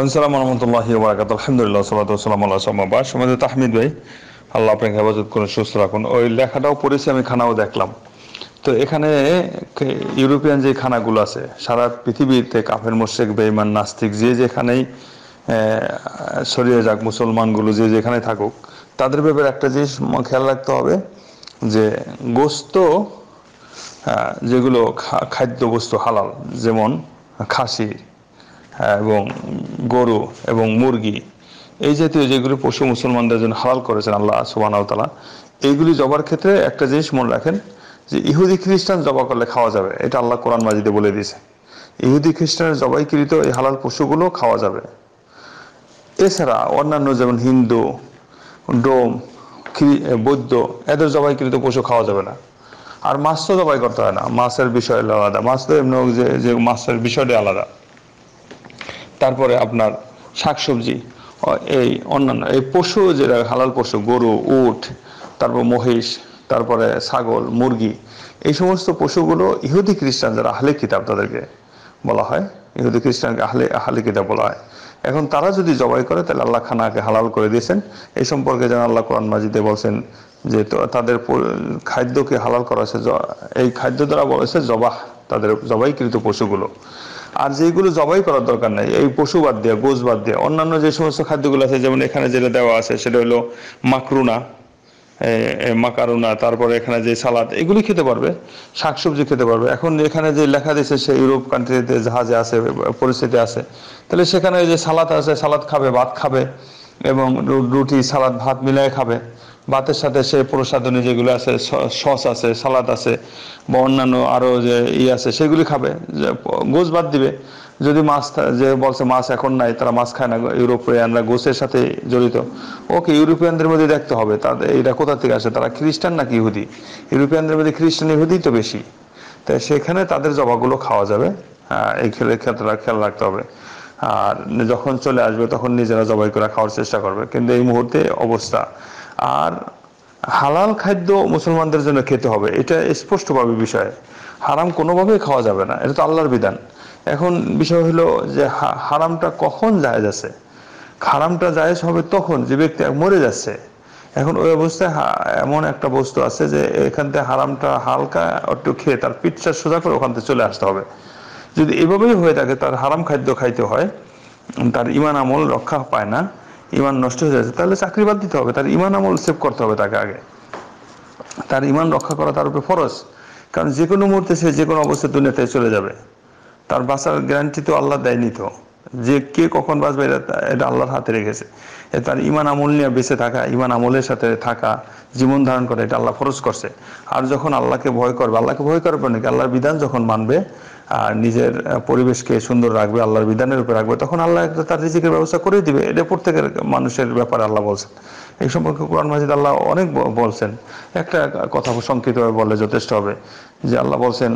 আসসালাম রহমতুল্লাহ বারাকাত আলহামদুলিল্লাহ সালাতাম আল্লাহ সমাজে তাহমিদ ভাই আল্লাহ আপনাকে হেফাজত করুন সুস্থ রাখুন ওই লেখাটাও পড়েছি আমি খানাও দেখলাম তো এখানে ইউরোপিয়ান যে খানাগুলো আছে সারা পৃথিবীতে কাফের মোশেক বেইমান নাস্তিক যে যেখানেই সরিয়ে যাক মুসলমানগুলো যে যেখানে থাকুক তাদের ব্যাপারে একটা জিনিস খেয়াল রাখতে হবে যে গোস্ত যেগুলো খাদ্যবস্তু হালাল যেমন খাসি এবং গরু এবং মুরগি এই জাতীয় যেগুলি পশু মুসলমানদের জন্য হালাল করেছেন আল্লাহ সুবান তালা এইগুলি জবার ক্ষেত্রে একটা জিনিস মনে রাখেন যে ইহুদি খ্রিস্টান জবা করলে খাওয়া যাবে এটা আল্লাহ কোরআন মাজিদে বলে দিয়েছে ইহুদি খ্রিস্টানের জবাইকৃত এই হালাল পশুগুলো খাওয়া যাবে এছাড়া অন্যান্য যেমন হিন্দু ডোম বৌদ্ধ এদের জবাইকৃত পশু খাওয়া যাবে না আর মাছ তো জবাই করতে হয় না মাছের বিষয় আলাদা মাছ তো এমন যে মাছের বিষয়টা আলাদা তারপরে আপনার শাকসবজি এই অন্যান্য এই পশু যেটা হালাল পশু গরু উট তারপর মহিষ তারপরে ছাগল মুরগি এই সমস্ত পশুগুলো ইহুদি খ্রিস্টান যারা আহলে কিতাব তাদেরকে বলা হয় ইহুদি খ্রিস্টানকে আহলে আহলে কিতাব বলা হয় এখন তারা যদি জবাই করে তাহলে আল্লাহ খানাকে হালাল করে দিয়েছেন এই সম্পর্কে যেন আল্লাহ কোরআন মাজিদে বলছেন যে তাদের খাদ্যকে হালাল করা হয়েছে এই খাদ্য দ্বারা বলেছে জবাহ তাদের জবাইকৃত পশুগুলো আর যেগুলো জবাই করার দরকার নাই এই পশু বাদ দিয়ে গোজ বাদ দিয়ে অন্যান্য যে সমস্ত খাদ্যগুলো আছে যেমন এখানে যেটা দেওয়া আছে সেটা হলো মাকরুনা মাকারুনা তারপরে এখানে যে সালাদ এগুলি খেতে পারবে শাকসবজি খেতে পারবে এখন এখানে যে লেখা দিয়েছে সে ইউরোপ কান্ট্রিতে জাহাজে আছে পরিস্থিতি আছে তাহলে সেখানে যে সালাদ আছে সালাদ খাবে ভাত খাবে এবং রুটি সালাদ ভাত মিলাই খাবে ভাতের সাথে সে প্রসাদনী যেগুলো আছে সস আছে সালাদ আছে বা অন্যান্য আরও যে ই আছে সেগুলি খাবে যে গোস বাদ দিবে যদি মাছ যে বলছে মাছ এখন নাই তারা মাছ খায় না ইউরোপিয়ানরা গোসের সাথে জড়িত ওকে ইউরোপিয়ানদের মধ্যে দেখতে হবে তাদের এটা কোথা থেকে আসে তারা খ্রিস্টান নাকি ইহুদি ইউরোপিয়ানদের মধ্যে খ্রিস্টান ইহুদি তো বেশি তাই সেখানে তাদের জবাগুলো খাওয়া যাবে হ্যাঁ, এই খেলে খেয়াল রাখতে হবে আর যখন চলে আসবে তখন নিজেরা জবাই করে খাওয়ার চেষ্টা করবে কিন্তু এই মুহূর্তে অবস্থা আর হালাল খাদ্য মুসলমানদের জন্য খেতে হবে এটা স্পষ্টভাবে বিষয় হারাম কোনোভাবেই খাওয়া যাবে না এটা তো আল্লাহর বিধান এখন বিষয় হলো যে হারামটা কখন জায়েজ আছে হারামটা জায়েজ হবে তখন যে ব্যক্তি মরে যাচ্ছে এখন ওই অবস্থায় এমন একটা বস্তু আছে যে এখান থেকে হারামটা হালকা একটু খেয়ে তার পিঠটা সোজা করে ওখান থেকে চলে আসতে হবে যদি এভাবেই হয়ে থাকে তার হারাম খাদ্য খাইতে হয় তার ইমান আমল রক্ষা পায় না ইমান নষ্ট হয়ে যাচ্ছে তাহলে চাকরি বাদ দিতে হবে তার ইমান আমল সেভ করতে হবে তাকে আগে তার ইমান রক্ষা করা তার উপরে ফরজ কারণ যে কোনো মুহূর্তে সে যে কোনো অবস্থায় দুনিয়াতে চলে যাবে তার বাঁচার গ্যারান্টি তো আল্লাহ দেয়নি তো যে কে কখন বাঁচবে এটা আল্লাহর হাতে রেখেছে তার ইমান আমল নিয়ে বেঁচে থাকা ইমান আমলের সাথে থাকা জীবন ধারণ করে এটা আল্লাহ ফরজ করছে আর যখন আল্লাহকে ভয় করবে আল্লাহকে ভয় করবে নাকি আল্লাহর বিধান যখন মানবে আর নিজের পরিবেশকে সুন্দর রাখবে আল্লাহর বিধানের উপর রাখবে তখন আল্লাহ তার রিজিকের ব্যবস্থা করে দিবে এটা প্রত্যেকের মানুষের ব্যাপারে আল্লাহ বলছেন এই সম্পর্কে কোরআন মাজিদ আল্লাহ অনেক বলছেন একটা কথা সংক্ষিপ্তভাবে বললে যথেষ্ট হবে যে আল্লাহ বলছেন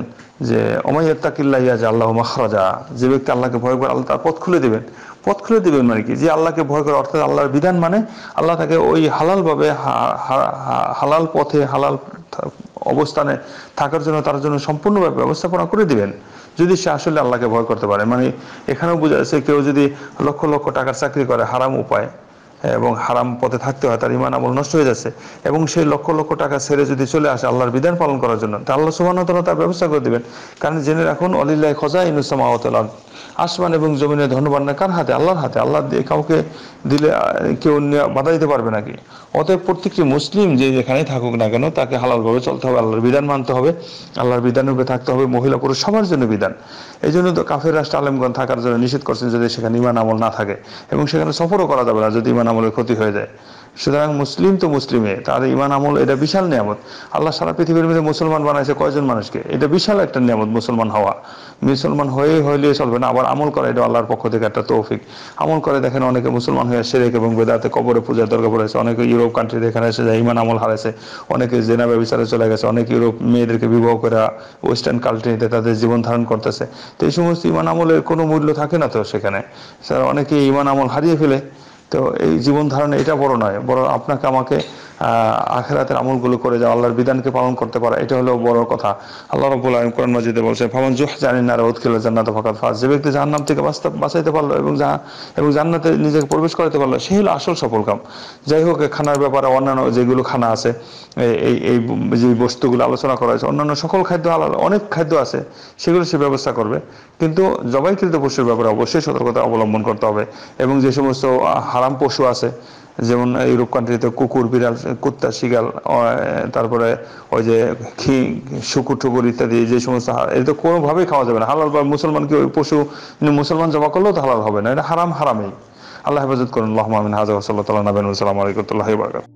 যে ওমাইয়াত্তাকিল্লা ইয়া যে আল্লাহ মাহরাজা যে ব্যক্তি আল্লাহকে ভয় করে আল্লাহ তার পথ খুলে দেবেন পথ খুলে দেবেন মানে কি যে আল্লাহকে ভয় করে অর্থাৎ আল্লাহর বিধান মানে আল্লাহ তাকে ওই হালালভাবে হালাল পথে হালাল অবস্থানে থাকার জন্য তার জন্য সম্পূর্ণভাবে ব্যবস্থাপনা করে দিবেন যদি সে আসলে আল্লাহকে ভয় করতে পারে মানে এখানেও বোঝা যাচ্ছে কেউ যদি লক্ষ লক্ষ টাকার চাকরি করে হারাম উপায় এবং হারাম পথে থাকতে হয় তার ইমান আমল নষ্ট হয়ে যাচ্ছে এবং সেই লক্ষ লক্ষ টাকা ছেড়ে যদি চলে আসে আল্লাহর বিধান পালন করার জন্য তা আল্লাহ সুবাহ তার ব্যবস্থা করে দেবেন কারণ জেনে রাখুন অলিল্লাহ খোঁজা ইনুসামাওয়াত আসমান এবং জমিনের ধনভাণ্ডার কার হাতে আল্লাহর হাতে আল্লাহ দিয়ে কাউকে দিলে কেউ বাধা দিতে পারবে নাকি অতএব প্রত্যেকটি মুসলিম যে যেখানে থাকুক না কেন তাকে হালালভাবে চলতে হবে আল্লাহর বিধান মানতে হবে আল্লাহর বিধান রূপে থাকতে হবে মহিলা পুরুষ সবার জন্য বিধান এই জন্য তো কাফের রাষ্ট্র আলেমগণ থাকার জন্য নিষেধ করছেন যদি সেখানে ইমান আমল না থাকে এবং সেখানে সফরও করা যাবে না যদি ইমান আমলের ক্ষতি হয়ে যায় সুতরাং মুসলিম তো মুসলিমে তার ইমান আমল এটা বিশাল নিয়ামত আল্লাহ সারা পৃথিবীর মধ্যে মুসলমান বানাইছে কয়জন মানুষকে এটা বিশাল একটা নিয়ামত মুসলমান হওয়া মুসলমান হয়ে হইলে চলবে না আবার আমল করা এটা আল্লাহর পক্ষ থেকে একটা তৌফিক আমল করে দেখেন অনেকে মুসলমান হয়ে সেরেক এবং বেদাতে কবরে পূজার দরকার পড়েছে অনেকে ইউরোপ কান্ট্রি এখানে এসে যায় ইমান আমল হারাইছে অনেকে জেনা ব্যবসারে চলে গেছে অনেক ইউরোপ মেয়েদেরকে বিবাহ করে ওয়েস্টার্ন কান্ট্রিতে তাদের জীবন ধারণ করতেছে তো এই সমস্ত ইমান আমলের কোনো মূল্য থাকে না তো সেখানে স্যার অনেকে ইমান আমল হারিয়ে ফেলে তো এই জীবন ধারণে এটা বড় নয় বড় আপনাকে আমাকে আখেরাতের আমলগুলো করে যাওয়া আল্লাহর বিধানকে পালন করতে পারে এটা হলো বড় কথা আল্লাহ রবুল আলম কোরআন মজিদে বলছে ফামন জুহ জানি না রোদ খেলে জান্নাত ফকাত ফাঁস যে ব্যক্তি জাহান্নাম থেকে বাঁচাইতে পারলো এবং যা এবং জান্নাতে নিজেকে প্রবেশ করাতে পারলো সেই হলো আসল সফল কাম যাই হোক খানার ব্যাপারে অন্যান্য যেগুলো খানা আছে এই এই যে বস্তুগুলো আলোচনা করা হয়েছে অন্যান্য সকল খাদ্য আলাদা অনেক খাদ্য আছে সেগুলো সে ব্যবস্থা করবে কিন্তু জবাইকৃত পশুর ব্যাপারে অবশ্যই সতর্কতা অবলম্বন করতে হবে এবং যে সমস্ত হারাম পশু আছে যেমন ইউরোপ কান্ট্রিতে কুকুর বিড়াল কুত্তা শিগাল তারপরে ওই যে খি শুকুর টুকুর ইত্যাদি যে সমস্ত এটা কোনোভাবেই খাওয়া যাবে না হালাল বা কি ওই পশু মানে মুসলমান জমা করলেও তো হালাল হবে না এটা হারাম হারামেই আল্লাহ হেফাজত করুন আল্লাহ মামিন হাজার সাল্লাহ নবীন সালাম আলাইকুম